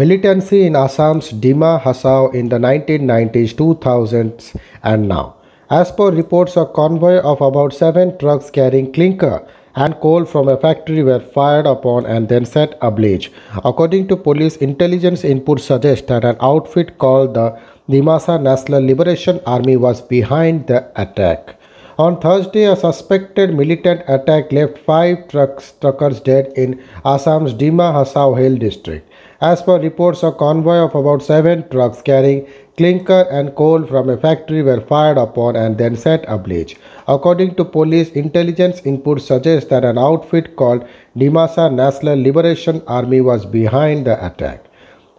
Militancy in Assam's Dima Hasao in the 1990s, 2000s and now. As per reports, a convoy of about seven trucks carrying clinker and coal from a factory were fired upon and then set ablaze. According to police, intelligence input suggests that an outfit called the Dimasa National Liberation Army was behind the attack. On Thursday, a suspected militant attack left five trucks, truckers dead in Assam's Dima Hasao Hill district. As per reports, a convoy of about seven trucks carrying clinker and coal from a factory were fired upon and then set ablaze. According to police, intelligence input suggests that an outfit called Dimasa National Liberation Army was behind the attack.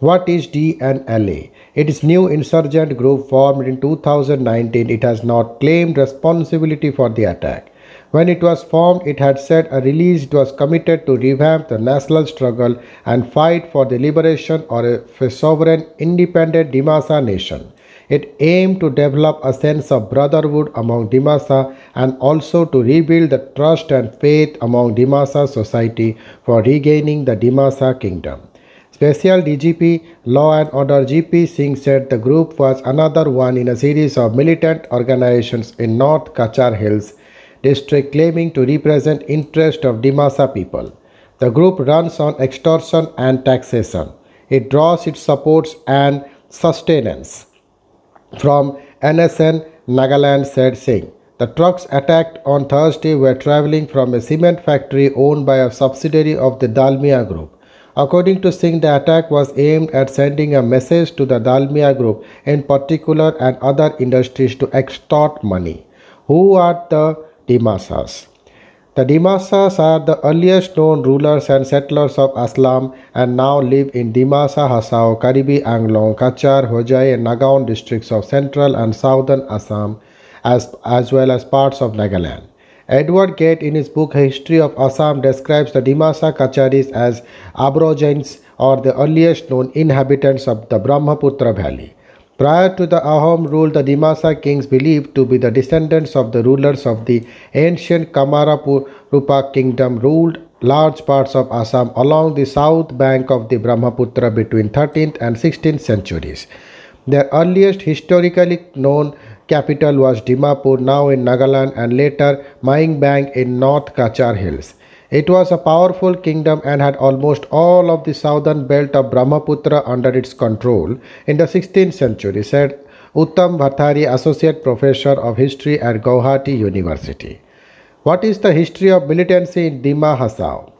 What is DNLA? It is new insurgent group formed in 2019. It has not claimed responsibility for the attack. When it was formed, it had said a release it was committed to revamp the national struggle and fight for the liberation of a sovereign, independent Dimasa nation. It aimed to develop a sense of brotherhood among Dimasa and also to rebuild the trust and faith among Dimasa society for regaining the Dimasa kingdom. Special DGP Law and Order GP Singh said the group was another one in a series of militant organizations in North Kachar Hills district claiming to represent interest of Dimasa people. The group runs on extortion and taxation. It draws its supports and sustenance from NSN Nagaland said Singh. The trucks attacked on Thursday were traveling from a cement factory owned by a subsidiary of the Dalmia Group. According to Singh, the attack was aimed at sending a message to the Dalmia group, in particular and other industries to extort money. Who are the Dimasas? The Dimasas are the earliest known rulers and settlers of Assam and now live in Dimasa, Hassao, Karibi, Anglong, Kachar, Hojai and Nagaon districts of central and southern Assam as, as well as parts of Nagaland. Edward Gate in his book History of Assam describes the Dimasa Kacharis as Aborigines or the earliest known inhabitants of the Brahmaputra valley. Prior to the Ahom rule, the Dimasa kings believed to be the descendants of the rulers of the ancient Kamarapurupa kingdom ruled large parts of Assam along the south bank of the Brahmaputra between 13th and 16th centuries. Their earliest historically known capital was Dimapur, now in Nagaland, and later Myingbang in North Kachar Hills. It was a powerful kingdom and had almost all of the southern belt of Brahmaputra under its control in the 16th century, said Uttam Bhattari, Associate Professor of History at Guwahati University. What is the history of militancy in Dima Hassau?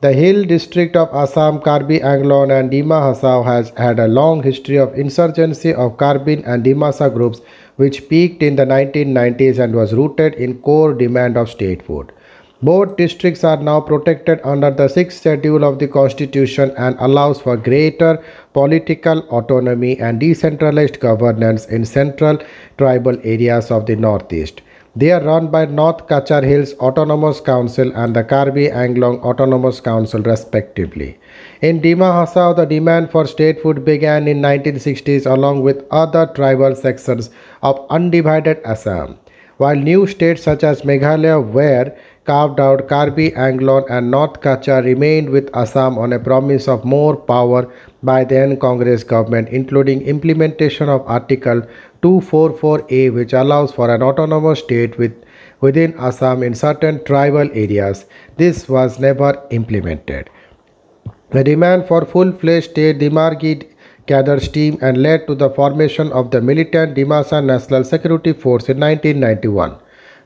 The hill district of Assam, Karbi Anglong and Dima Hassau has had a long history of insurgency of Karbin and Dimasa groups which peaked in the 1990s and was rooted in core demand of statehood. Both districts are now protected under the 6th schedule of the constitution and allows for greater political autonomy and decentralized governance in central tribal areas of the northeast. They are run by North Kachar Hills Autonomous Council and the Karbi Anglong Autonomous Council respectively. In Dima Hassao, the demand for state food began in 1960s along with other tribal sections of undivided Assam while new states such as Meghalaya were carved out, Karbi Anglon and North Kacha remained with Assam on a promise of more power by then Congress government, including implementation of Article 244A, which allows for an autonomous state with, within Assam in certain tribal areas. This was never implemented. The demand for full-fledged state demarcated gathered steam and led to the formation of the militant Dimasa National Security Force in 1991.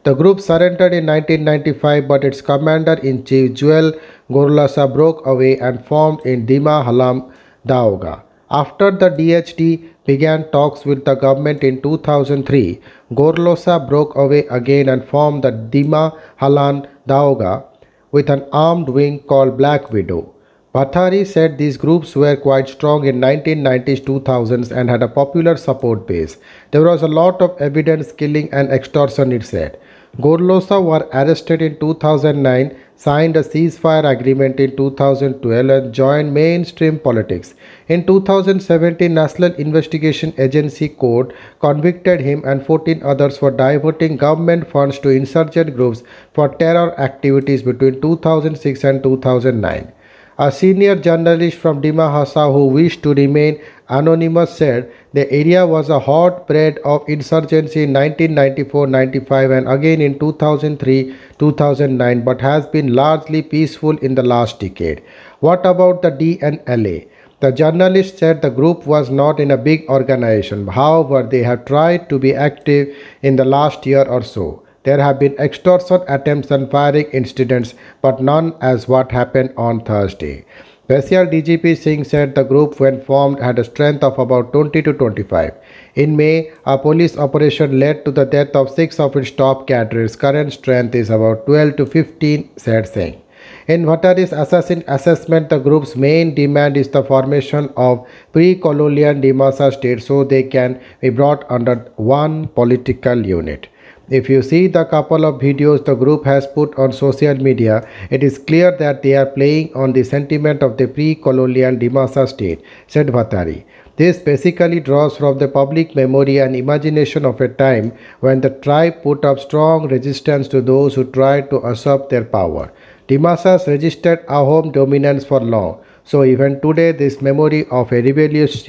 The group surrendered in 1995 but its commander-in-chief Joel Gorlasa broke away and formed in Dima Halam Daoga. After the DHD began talks with the government in 2003, Gorlosa broke away again and formed the Dima Halan Daoga with an armed wing called Black Widow. Pathari said these groups were quite strong in 1990s 2000s and had a popular support base. There was a lot of evidence killing and extortion it said. Gorlosa were arrested in 2009, signed a ceasefire agreement in 2012 and joined mainstream politics. In 2017, National Investigation Agency court convicted him and 14 others for diverting government funds to insurgent groups for terror activities between 2006 and 2009. A senior journalist from Dima who wished to remain anonymous said the area was a hotbed of insurgency in 1994-95 and again in 2003-2009 but has been largely peaceful in the last decade. What about the DNLA? The journalist said the group was not in a big organization. However, they have tried to be active in the last year or so. There have been extortion attempts and firing incidents, but none as what happened on Thursday. Special DGP Singh said the group when formed had a strength of about 20 to 25. In May, a police operation led to the death of six of its top cadres. Current strength is about 12 to 15, said Singh. In Vatari's assassin assessment, the group's main demand is the formation of pre-colonial Dimasa state so they can be brought under one political unit. If you see the couple of videos the group has put on social media, it is clear that they are playing on the sentiment of the pre-colonial Dimasa state, said Bhattari. This basically draws from the public memory and imagination of a time when the tribe put up strong resistance to those who tried to usurp their power. Dimasas resisted Ahom dominance for long, so even today this memory of a rebellious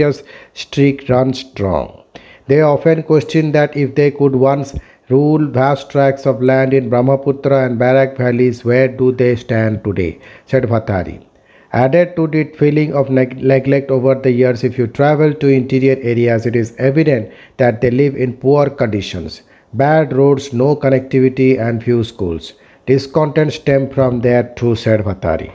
streak runs strong. They often question that if they could once Rule vast tracts of land in Brahmaputra and Barak valleys, where do they stand today? said Vatari. Added to the feeling of neg- neglect over the years, if you travel to interior areas, it is evident that they live in poor conditions. Bad roads, no connectivity, and few schools. Discontent stem from there too, said Vatari.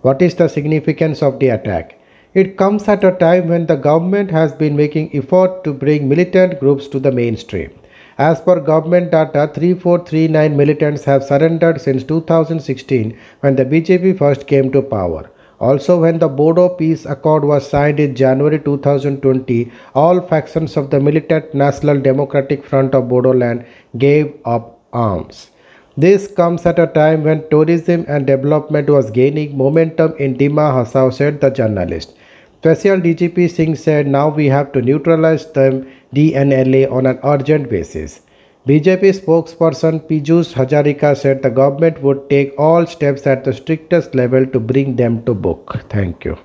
What is the significance of the attack? It comes at a time when the government has been making effort to bring militant groups to the mainstream. As per government data, 3439 militants have surrendered since 2016 when the BJP first came to power. Also, when the Bodo Peace Accord was signed in January 2020, all factions of the militant National Democratic Front of Bodoland gave up arms. This comes at a time when tourism and development was gaining momentum in Dima Hassau said the journalist. Special DGP Singh said now we have to neutralize them DNLA on an urgent basis. BJP spokesperson Piyush Hajarika said the government would take all steps at the strictest level to bring them to book. Thank you.